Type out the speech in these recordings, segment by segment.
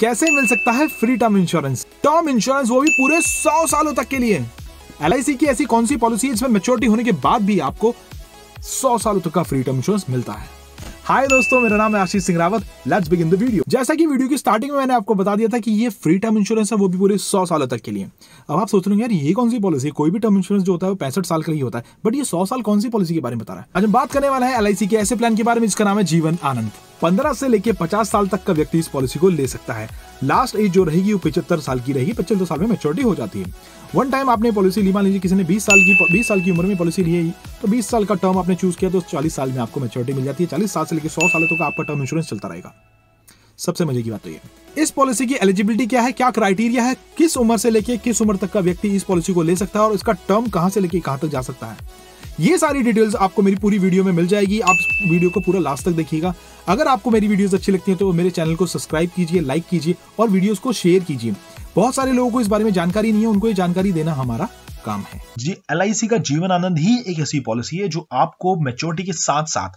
कैसे मिल सकता है free term insurance term insurance वो भी पूरे सौ सालों तक के लिए एल की ऐसी कौन सी पॉलिसी है जिसमें मेच्योरिटी होने के बाद भी आपको सौ सालों तक का फ्री टर्म इंश्योरेंस मिलता है हाय दोस्तों मेरा नाम है Ashish Singh Rawat let's begin the video जैसा कि वीडियो की स्टार्टिंग में मैंने आपको बता दिया था कि ये फ्री टर्म इंश्योरेंस है वो भी पूरे सौ सालों तक के लिए अब आप सोच रहे हैं यार ये कौन सी पॉलिसी कोई भी टर्म इंश्योरेंस जो होता है वो पैंसठ साल का ही होता है बट ये सौ साल कौन सी पॉलिसी के बारे में बता रहा है आज हम बात करने वाला है एल के ऐसे प्लान के बारे में जिसका नाम है जीवन आनंद पंद्रह से लेके पचास साल तक का व्यक्ति इस पॉलिसी को ले सकता है लास्ट एज जो रहेगी वो पिछहत्तर साल की रहेगी पचहत्तर साल में मेच्योरिटी हो जाती है वन टाइम आपने पॉलिसी ली मान लीजिए किसी ने बीस साल की बीस साल की उम्र में पॉलिसी ली है तो बीस साल का टर्म आपने चूज किया तो चालीस साल में आपको मेच्योरिटी मिल जाती है चालीस साल से लेकर सौ साल तक आपका टर्म इंश्योरेंस चलता रहेगा सबसे मजे की बात तो ये इस पॉलिसी की एलिजिबिलिटी क्या है क्या क्राइटेरिया है किस उम्र से लेके किस उम्र तक का व्यक्ति इस पॉलिसी को ले सकता है और इसका टर्म कहां से लेके कहां तक जा सकता है ये सारी डिटेल्स आपको मेरी पूरी वीडियो में मिल जाएगी आप वीडियो को पूरा लास्ट तक देखिएगा अगर आपको मेरी वीडियोस अच्छी लगती हैं तो मेरे चैनल को सब्सक्राइब कीजिए लाइक कीजिए और वीडियोस को शेयर कीजिए बहुत सारे लोगों को इस बारे में जानकारी नहीं है उनको ये जानकारी देना हमारा काम है जी एल का जीवन आनंद ही एक ऐसी पॉलिसी है जो आपको मेच्योरिटी के साथ साथ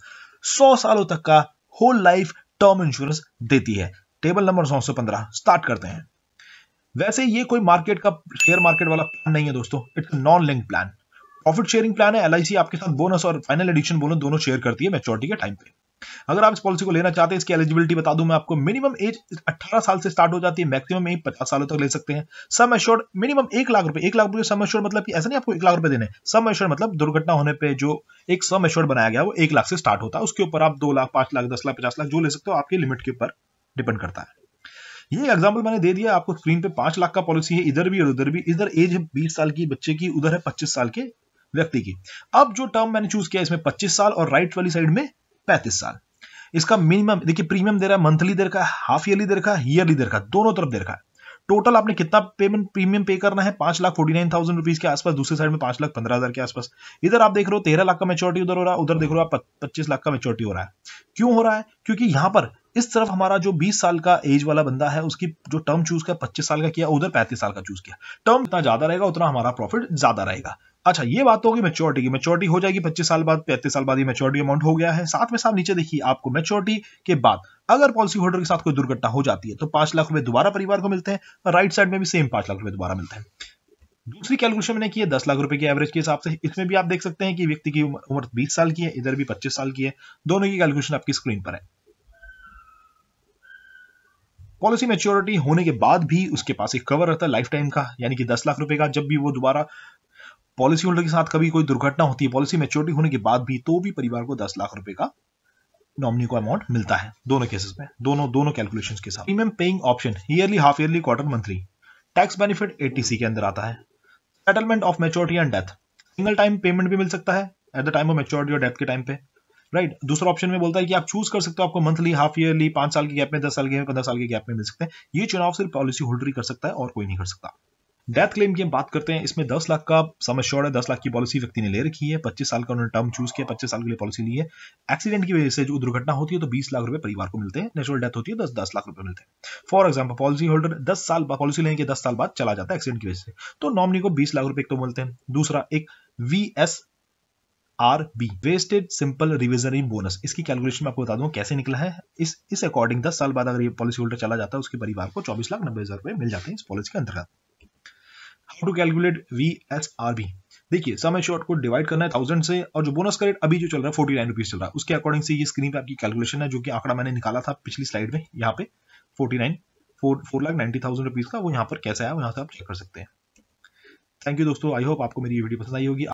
सौ सालों तक का होल लाइफ टर्म इंश्योरेंस देती है टेबल नंबर सौ सौ पंद्रह स्टार्ट करते हैं वैसे ये कोई मार्केट का शेयर मार्केट वाला प्लान नहीं है दोस्तों it's non link plan profit sharing plan है एल आपके साथ बोनस और फाइनल एडिशन बोनस दोनों शेयर करती है मेच्योरिटी के टाइम पे अगर आप इस पॉलिसी को लेना चाहते हैं इसकी एलिजिबिलिटी बता दूं मैं आपको मिनिमम एज 18 साल से स्टार्ट हो जाती है मैक्सिमम एज पचास सालों तक ले सकते हैं सम एश्योर मिनिमम एक लाख रुपए एक लाख रुपए सम एश्योर मतलब कि ऐसा नहीं आपको एक लाख रुपए देने सम एश्योर मतलब दुर्घटना होने पे जो एक सम एश्योर बनाया गया वो एक लाख से स्टार्ट होता है उसके ऊपर आप दो लाख पांच लाख दस लाख पचास लाख जो ले सकते हो आपके लिमिट के ऊपर डिपेंड करता है ये एग्जाम्पल मैंने दे दिया आपको स्क्रीन पे पांच लाख का पॉलिसी है इधर भी और उधर भी इधर एज है बीस साल की बच्चे की उधर है पच्चीस साल के व्यक्ति की अब जो टर्म मैंने चूज किया इसमें 25 साल और राइट वाली साइड में 35 साल इसका मिनिमम देखिए प्रीमियम दे रहा है मंथली दे रखा है हाफ ईयरली दे रखा है ईयरली दे रखा है दोनों तरफ दे रखा है टोटल आपने कितना पेमेंट प्रीमियम पे करना है पांच lakh forty nine thousand rupees के आसपास दूसरी साइड में पांच लाख पंद्रह हजार के आसपास इधर आप देख रहे हो तेरह लाख का मेच्योरिटी उधर हो रहा है उधर देख रहे हो आप पच्चीस लाख का मेच्योरिटी हो रहा है क्यों हो रहा है क्योंकि यहां पर इस तरफ हमारा जो 20 साल का एज वाला बंदा है उसकी जो टर्म चूज किया 25 साल का किया उधर 35 साल का चूज किया टर्म जितना ज्यादा रहेगा उतना हमारा प्रॉफिट ज्यादा रहेगा अच्छा ये बात तो होगी मेच्योरिटी की मेच्योरिटी हो जाएगी 25 साल बाद पैंतीस साल बाद ये मेच्योरिटी अमाउंट हो गया है साथ में साहब नीचे देखिए आपको मेच्योरिटी के बाद अगर पॉलिसी होल्डर के साथ कोई दुर्घटना हो जाती है तो पांच लाख रुपए दोबारा परिवार को मिलते हैं और राइट साइड में भी सेम पांच लाख रुपए दोबारा मिलते हैं दूसरी कैलकुलेशन मैंने की है दस लाख रुपए की एवरेज के हिसाब से इसमें भी आप देख सकते हैं कि व्यक्ति की उम्र बीस साल की है इधर भी पच्चीस साल की है दोनों की कैलकुलेशन आपकी स्क्रीन पर है पॉलिसी मेच्योरिटी होने के बाद भी उसके पास एक कवर रहता है लाइफ टाइम का यानी कि दस लाख रुपए का जब भी वो दोबारा पॉलिसी होल्डर के साथ कभी कोई दुर्घटना होती है पॉलिसी मेच्योरिटी होने के बाद भी तो भी परिवार को दस लाख रुपए का नॉमिनी को अमाउंट मिलता है दोनों केसेस में दोनों दोनों कैलकुलेशन के साथ premium paying option yearly half yearly quarter monthly tax benefit ATC के अंदर आता है settlement of maturity and death single time payment भी मिल सकता है at the time of maturity और डेथ के टाइम पे राइट right? दूसरा ऑप्शन में बोलता है कि आप चूज कर सकते हो आपको मंथली हाफ ईयरली पांच साल के गैप में दस साल के गैप में पंद्रह साल के गैप में मिल सकते हैं ये चुनाव सिर्फ पॉलिसी होल्डर ही कर सकता है और कोई नहीं कर सकता डेथ क्लेम की हम बात करते हैं इसमें 10 लाख का सम शोर है 10 लाख की पॉलिसी व्यक्ति ने ले रखी है 25 साल का उन्होंने टर्म चूज किया 25 साल के लिए पॉलिसी ली है एक्सीडेंट की वजह से जो दुर्घटना होती है तो 20 लाख रुपए परिवार को मिलते हैं नेचुरल डेथ होती है दस तो दस लाख रुपए मिलते हैं फॉर एग्जाम्पल पॉलिसी होल्डर दस साल पॉलिसी लेने के दस साल बाद चला जाता है एक्सीडेंट की वजह से तो नॉमनी को बीस लाख रुपए तो मिलते हैं दूसरा एक V R B vested simple reversionary bonus इसकी कैलकुलेशन में आपको बता दूं कैसे निकला है इस इस अकॉर्डिंग दस साल बाद अगर ये पॉलिसी होल्डर चला जाता है उसके परिवार को चौबीस लाख नब्बे हजार रुपए मिल जाते हैं इस पॉलिसी के अंतर्गत how to calculate V S R B देखिए समय शॉर्ट को डिवाइड करना है थाउजेंड से और जो बोनस का रेट अभी जो चल रहा है फोर्टी नाइन रुपीज चल रहा है उसके अकॉर्डिंग से ये स्क्रीन पे आपकी कैलकुलेशन है जो कि आंकड़ा मैंने निकाला था पिछली स्लाइड में यहाँ पे forty nine four four lakh ninety thousand rupees का वो यहाँ पर कैसे आया वहाँ से आप चेक कर सकते हैं थैंक यू दोस्तों आई होप आपको मेरी वीडियो पसंद आई होगी